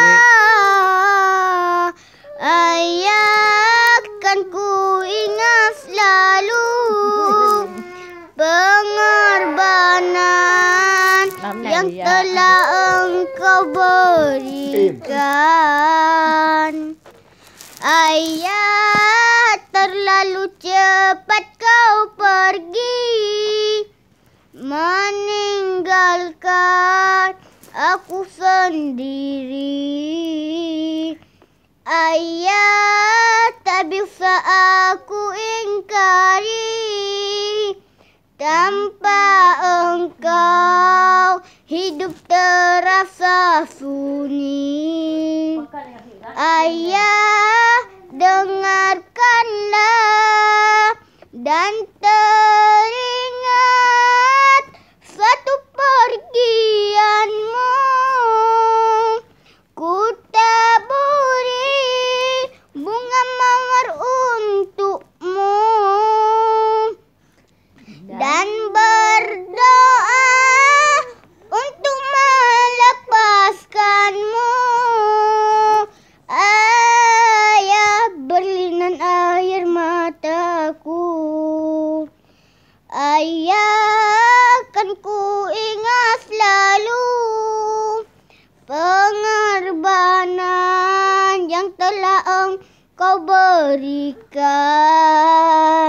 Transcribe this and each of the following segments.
Kan telah engkau berikan Ayah terlalu cepat kau pergi aku sendiri ayat tak bisa aku ingkari Tanpa engkau hidup terasa sunyi Ayah dengarkanlah dan Ayahkan ku ingat selalu Pengorbanan yang telah engkau berikan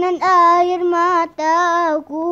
nan air mataku